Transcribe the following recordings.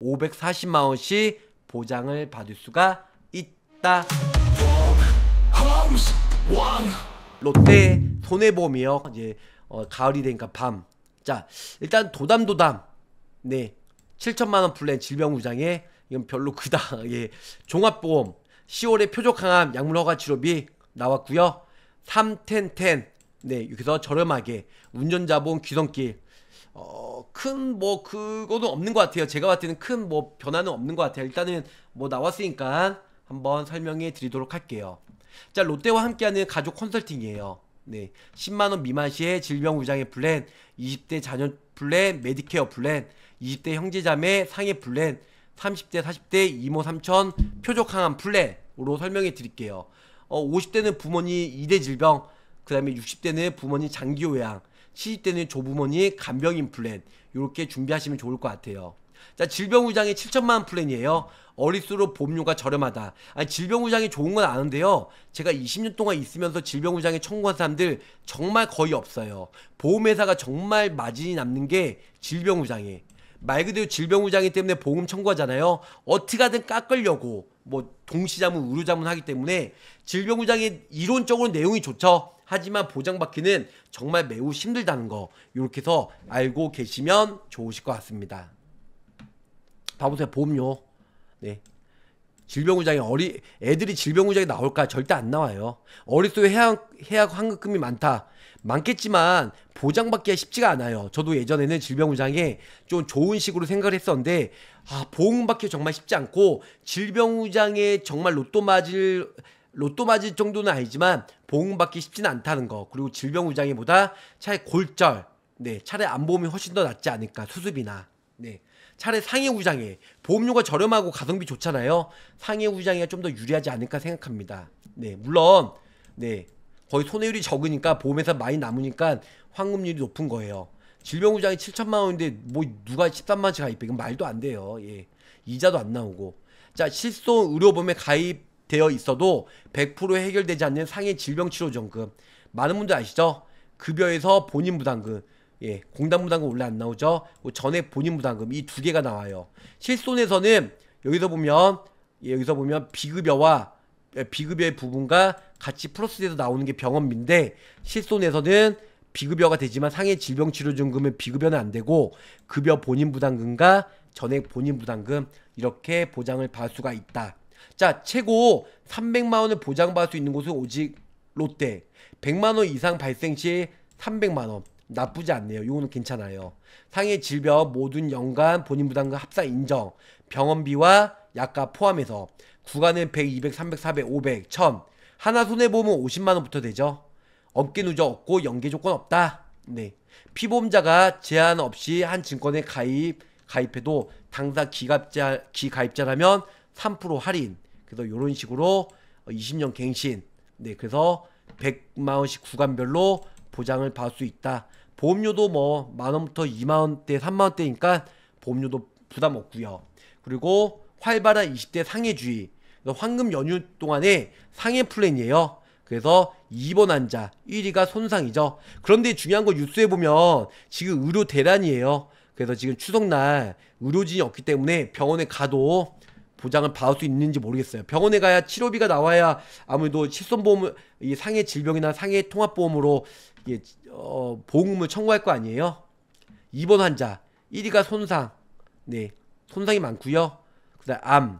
540만 원씩 보장을 받을 수가 있다. 롯데 손해보험이요. 이제 어, 가을이 되니까 밤. 자, 일단 도담도담. 네. 7천만 원 플랜 질병무장에 이건 별로 그다. 예. 종합보험 10월에 표적항암 약물허가 치료비 나왔고요. 3텐텐 네, 여기서 저렴하게 운전자 보험 귀성길 어, 큰뭐 그거는 없는 것 같아요. 제가 봤을 때는 큰 뭐 변화는 없는 것 같아요. 일단은 뭐 나왔으니까 한번 설명해 드리도록 할게요. 자, 롯데와 함께하는 가족 컨설팅이에요. 네. 10만원 미만 시에 질병부장의 플랜, 20대 자녀 플랜, 메디케어 플랜, 20대 형제자매 상해 플랜, 30대, 40대 이모 삼촌 표적항암 플랜으로 설명해 드릴게요. 어, 50대는 부모님 2대 질병, 그 다음에 60대는 부모님 장기요양, 시집되는 조부모니 간병인 플랜 이렇게 준비하시면 좋을 것 같아요. 자 질병우장이 7천만 원 플랜이에요. 어릴수록 보험료가 저렴하다. 아니 질병우장이 좋은 건 아는데요. 제가 20년 동안 있으면서 질병우장에 청구한 사람들 정말 거의 없어요. 보험회사가 정말 마진이 남는 게 질병우장이. 말 그대로 질병우장이 때문에 보험 청구하잖아요. 어떻게든 깎으려고 뭐 동시자문, 의료자문 하기 때문에 질병우장이 이론적으로 내용이 좋죠. 하지만 보장받기는 정말 매우 힘들다는 거 이렇게 해서 알고 계시면 좋으실 것 같습니다. 봐보세요. 보험료. 네. 질병우장이 어리 애들이 질병우장이 나올까 절대 안 나와요. 어릿속에 해약 해약 환급금이 많다. 많겠지만 보장받기가 쉽지가 않아요. 저도 예전에는 질병우장에 좀 좋은 식으로 생각을 했었는데 아 보험받기 정말 쉽지 않고 질병우장에 정말 로또 맞을 로또 맞을 정도는 아니지만 보험받기 쉽지는 않다는 거 그리고 질병 위장애보다 차라리 골절 네 차라리 안 보험이 훨씬 더 낫지 않을까 수습이나 네 차라리 상해 우장애 보험료가 저렴하고 가성비 좋잖아요 상해 우장애가 좀 더 유리하지 않을까 생각합니다 네 물론 네 거의 손해율이 적으니까 보험에서 많이 남으니까 환급률이 높은 거예요 질병 우장애 7천만 원인데 뭐 누가 13만 원씩 가입해 이건 말도 안 돼요 예 이자도 안 나오고 자 실손 의료보험에 가입 되어 있어도 100% 해결되지 않는 상해 질병 치료 전금 많은 분들 아시죠? 급여에서 본인 부담금 예, 공단 부담금 원래 안 나오죠? 그 전액 본인 부담금 이 두 개가 나와요. 실손에서는 여기서 보면 예, 여기서 보면 비급여와 예, 비급여의 부분과 같이 플러스돼서 나오는 게 병원비인데 실손에서는 비급여가 되지만 상해 질병 치료 전금은 비급여는 안 되고 급여 본인 부담금과 전액 본인 부담금 이렇게 보장을 받을 수가 있다. 자, 최고 300만 원을 보장받을 수 있는 곳은 오직 롯데. 100만 원 이상 발생 시 300만 원. 나쁘지 않네요. 이거는 괜찮아요. 상해 질병 모든 연간 본인 부담금 합사 인정. 병원비와 약값 포함해서 구간은 100, 200, 300, 400, 500, 1000. 하나 손해 보면 50만 원부터 되죠. 업계 누적 없고 연계 조건 없다. 네. 피보험자가 제한 없이 한 증권에 가입 가입해도 당사 기가자 기가입자라면 3% 할인. 그래서 이런 식으로 20년 어, 갱신. 네, 그래서 100만 원씩 구간별로 보장을 받을 수 있다. 보험료도 뭐 만 원부터 2만 원대, 3만 원대니까 보험료도 부담 없고요. 그리고 활발한 20대 상해주의. 황금 연휴 동안에 상해 플랜이에요. 그래서 2번 환자, 1위가 손상이죠. 그런데 중요한 거 뉴스에 보면 지금 의료 대란이에요. 그래서 지금 추석날 의료진이 없기 때문에 병원에 가도 보장을 받을 수 있는지 모르겠어요. 병원에 가야 치료비가 나와야 아무래도 실손보험, 이 상해 질병이나 상해 통합보험으로 이게 어, 보험금을 청구할 거 아니에요. 입원 환자 1위가 손상, 네 손상이 많고요. 그다음 암,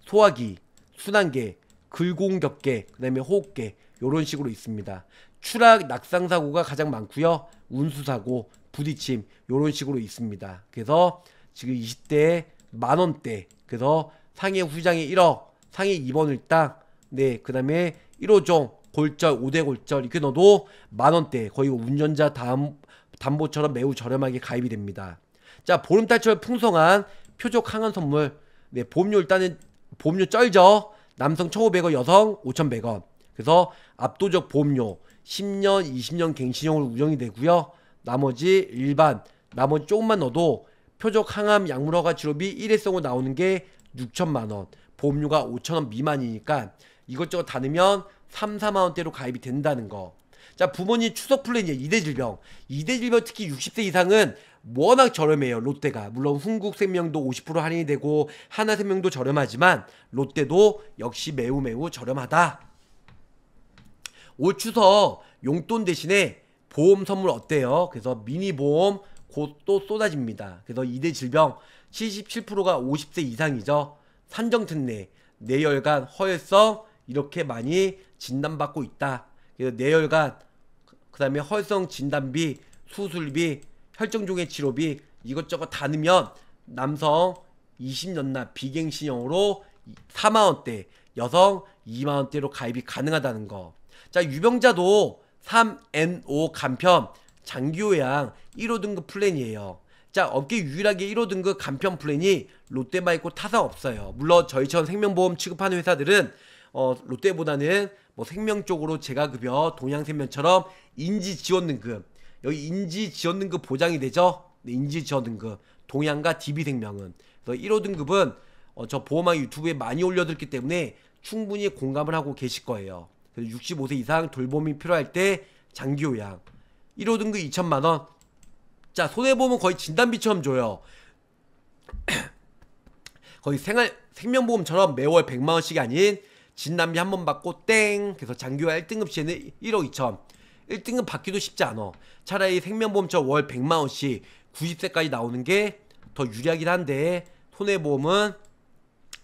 소화기, 순환계, 글공격계, 그다음에 호흡계 요런 식으로 있습니다. 추락, 낙상 사고가 가장 많고요. 운수 사고, 부딪힘 요런 식으로 있습니다. 그래서 지금 20대 만 원대 그래서 상해 후장에 1억, 상해 2번을 딱, 네, 그 다음에 1호종, 골절, 5대 골절, 이렇게 넣어도 만원대, 거의 운전자 담, 담보처럼 매우 저렴하게 가입이 됩니다. 자, 보름달처럼 풍성한 표적 항원 선물, 네, 보험료 일단은, 보험료 쩔죠? 남성 1,500원, 여성 5,100원. 그래서 압도적 보험료, 10년, 20년 갱신형으로 운영이 되고요. 나머지 일반, 나머지 조금만 넣어도 표적 항암 약물허가 치료비 일회성으로 나오는 게 6천만 원, 보험료가 5천 원 미만이니까 이것저것 다 넣으면 3, 4만 원대로 가입이 된다는 거. 자, 부모님 추석 플랜이에요. 2대 질병. 2대 질병 특히 60세 이상은 워낙 저렴해요. 롯데가. 물론 흥국생명도 50% 할인이 되고 하나생명도 저렴하지만 롯데도 역시 매우 매우 저렴하다. 올 추석 용돈 대신에 보험 선물 어때요? 그래서 미니 보험 곧 또 쏟아집니다. 그래서 2대 질병 77%가 50세 이상이죠. 산정특례, 뇌혈관, 네 허혈성 이렇게 많이 진단받고 있다. 그래서 뇌혈관, 네 그 다음에 허혈성 진단비, 수술비, 혈정종의 치료비 이것저것 다 넣으면 남성 20년나 비갱신형으로 4만원대, 여성 2만원대로 가입이 가능하다는 거. 자, 유병자도 3NO 간편 장기요양 1호 등급 플랜이에요. 자, 업계 유일하게 1호 등급 그 간편 플랜이 롯데만 이코 타사 없어요. 물론 저희처럼 생명보험 취급하는 회사들은 어, 롯데보다는 뭐 생명 쪽으로 제가급여 동양생명처럼 인지 지원 등급. 여기 인지 지원 등급 보장이 되죠? 네, 인지 지원 등급. 동양과 DB생명은. 그래서 1호 등급은 어, 저 보험왕 유튜브에 많이 올려드렸기 때문에 충분히 공감을 하고 계실 거예요. 그래서 65세 이상 돌봄이 필요할 때 장기 요양. 1호 등급 2천만 원, 자 손해보험은 거의 진단비처럼 줘요 거의 생활 생명보험처럼 매월 100만원씩이 아닌 진단비 한 번 받고 땡 그래서 장기화 1등급 시에는 1억 2천 1등급 받기도 쉽지 않아 차라리 생명보험처럼 월 100만원씩 90세까지 나오는 게 더 유리하긴 한데 손해보험은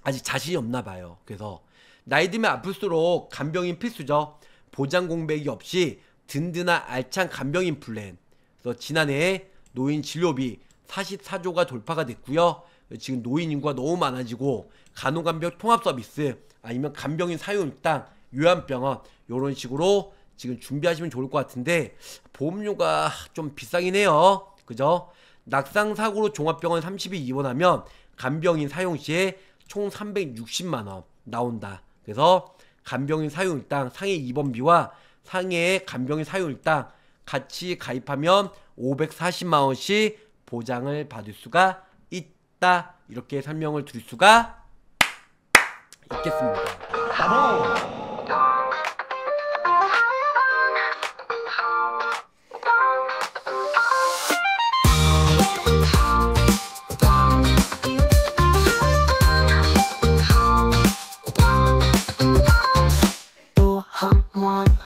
아직 자신이 없나 봐요 그래서 나이 들면 아플수록 간병인 필수죠 보장 공백이 없이 든든한 알찬 간병인 플랜 그래서 지난해 노인 진료비 44조가 돌파가 됐고요. 지금 노인 인구가 너무 많아지고 간호간병 통합 서비스 아니면 간병인 사용일당 요양병원 이런 식으로 지금 준비하시면 좋을 것 같은데 보험료가 좀 비싸긴 해요. 그죠? 낙상 사고로 종합병원 3 0이 입원하면 간병인 사용 시에 총 360만 원 나온다. 그래서 간병인 사용일당 상해 입원비와 상해 간병인 사용일당 같이 가입하면 540만 원씩 보장을 받을 수가 있다. 이렇게 설명을 드릴 수가 있겠습니다. 바보!